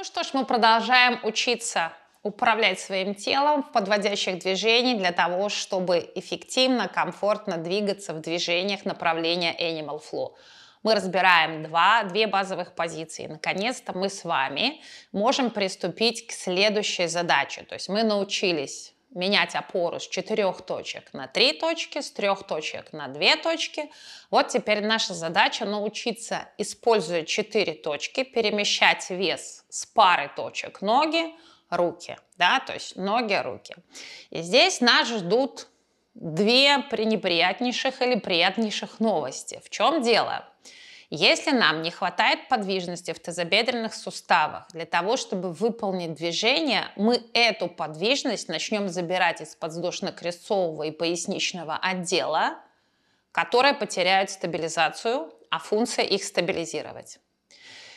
Ну что ж, мы продолжаем учиться управлять своим телом в подводящих движениях для того, чтобы эффективно, комфортно двигаться в движениях направления Animal Flow. Мы разбираем два, две базовых позиции. Наконец-то мы с вами можем приступить к следующей задаче. То есть мы научились менять опору с четырех точек на три точки, с трех точек на две точки. Вот теперь наша задача научиться, используя четыре точки, перемещать вес с пары точек ноги, руки, да, то есть ноги, руки. И здесь нас ждут две пренеприятнейших или приятнейших новости. В чем дело? Если нам не хватает подвижности в тазобедренных суставах для того, чтобы выполнить движение, мы эту подвижность начнем забирать из подвздошно-крестцового и поясничного отдела, которые потеряют стабилизацию, а функция их стабилизировать.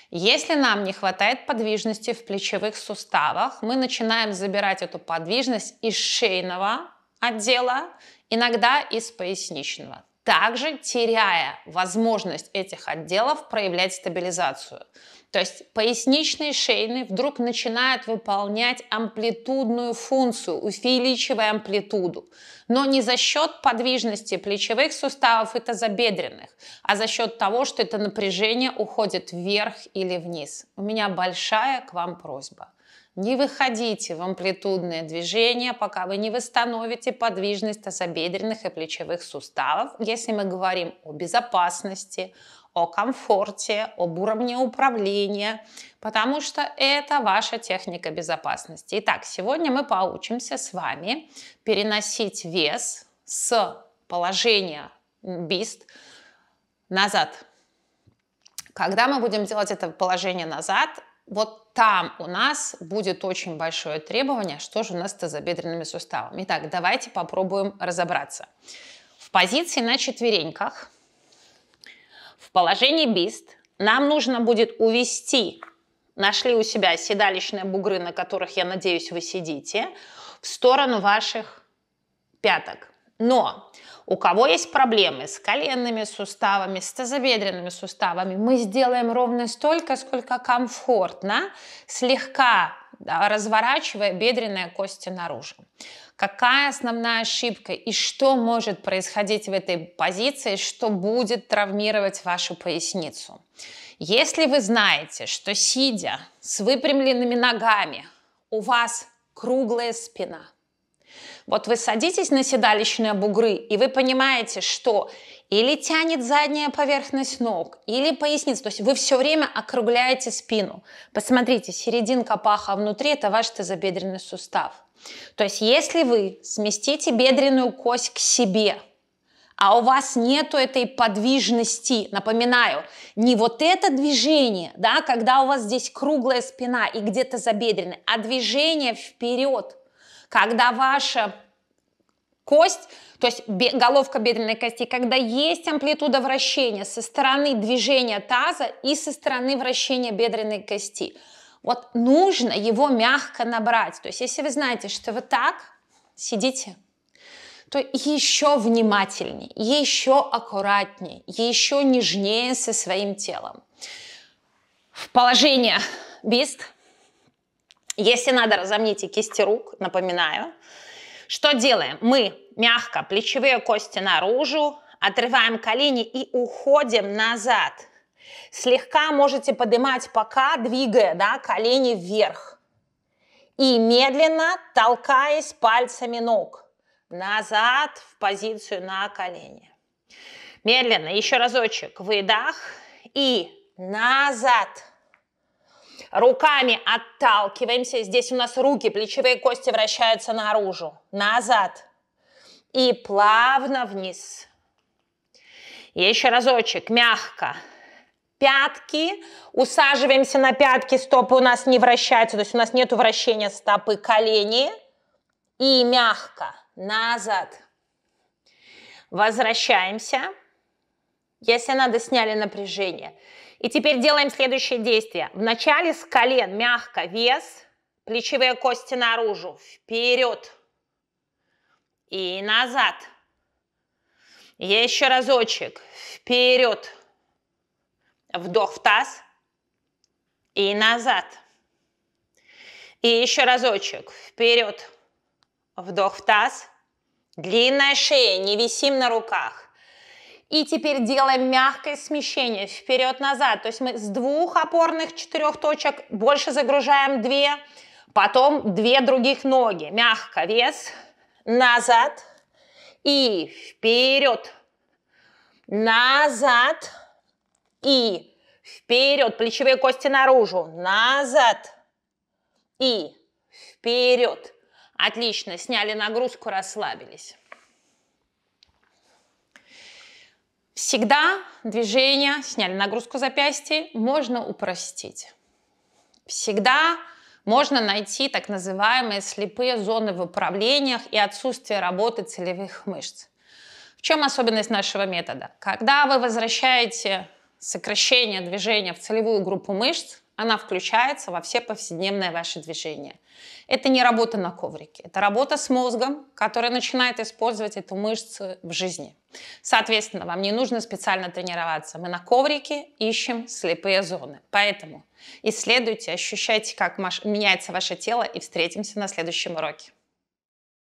Если нам не хватает подвижности в плечевых суставах, мы начинаем забирать эту подвижность из шейного отдела, иногда из поясничного также теряя возможность этих отделов проявлять стабилизацию. То есть поясничный шейный вдруг начинают выполнять амплитудную функцию, увеличивая амплитуду, но не за счет подвижности плечевых суставов и тазобедренных, а за счет того, что это напряжение уходит вверх или вниз. У меня большая к вам просьба – не выходите в амплитудное движение, пока вы не восстановите подвижность тазобедренных и плечевых суставов, если мы говорим о безопасности, о комфорте, об уровне управления, потому что это ваша техника безопасности. Итак, сегодня мы поучимся с вами переносить вес с положения бист назад. Когда мы будем делать это положение назад, вот там у нас будет очень большое требование, что же у нас с тазобедренными суставами. Итак, давайте попробуем разобраться. В позиции на четвереньках, в положении бист, нам нужно будет увести, нашли у себя седалищные бугры, на которых, я надеюсь, вы сидите, в сторону ваших пяток. Но у кого есть проблемы с коленными суставами, с тазобедренными суставами, мы сделаем ровно столько, сколько комфортно, слегка разворачивая бедренные кости наружу. Какая основная ошибка и что может происходить в этой позиции, что будет травмировать вашу поясницу? Если вы знаете, что сидя с выпрямленными ногами у вас круглая спина – вот вы садитесь на седалищные бугры, и вы понимаете, что или тянет задняя поверхность ног, или поясница. То есть вы все время округляете спину. Посмотрите, серединка паха а внутри – это ваш тазобедренный сустав. То есть если вы сместите бедренную кость к себе – а у вас нету этой подвижности. Напоминаю, не вот это движение, да, когда у вас здесь круглая спина и где-то забедренная, а движение вперед – когда ваша кость, то есть головка бедренной кости, когда есть амплитуда вращения со стороны движения таза и со стороны вращения бедренной кости. Вот нужно его мягко набрать. То есть если вы знаете, что вы так сидите, то еще внимательнее, еще аккуратнее, еще нежнее со своим телом. В положение бист – если надо, разомните кисти рук, напоминаю. Что делаем? Мы мягко плечевые кости наружу, отрываем колени и уходим назад. Слегка можете поднимать пока, двигая да, колени вверх. И медленно толкаясь пальцами ног назад в позицию на колени. Медленно, еще разочек, выдох и назад. Назад. Руками отталкиваемся. Здесь у нас руки, плечевые кости вращаются наружу. Назад. И плавно вниз. Еще разочек. Мягко. Пятки. Усаживаемся на пятки. Стопы у нас не вращаются. То есть у нас нет вращения стопы. Колени. И мягко. Назад. Возвращаемся. Если надо, сняли напряжение. И теперь делаем следующее действие. Вначале с колен мягко вес, плечевые кости наружу, вперед и назад. Еще разочек, вперед, вдох в таз и назад. И еще разочек, вперед, вдох в таз, длинная шея, не висим на руках. И теперь делаем мягкое смещение вперед-назад. То есть мы с двух опорных четырех точек больше загружаем две, потом две других ноги. Мягко вес, назад и вперед, назад и вперед. Плечевые кости наружу, назад и вперед. Отлично, сняли нагрузку, расслабились. Всегда движение, сняли нагрузку запястья, можно упростить. Всегда можно найти так называемые слепые зоны в управлениях и отсутствие работы целевых мышц. В чем особенность нашего метода? Когда вы возвращаете сокращение движения в целевую группу мышц, она включается во все повседневные ваши движения. Это не работа на коврике, это работа с мозгом, который начинает использовать эту мышцу в жизни. Соответственно, вам не нужно специально тренироваться. Мы на коврике ищем слепые зоны. Поэтому исследуйте, ощущайте, как меняется ваше тело и встретимся на следующем уроке.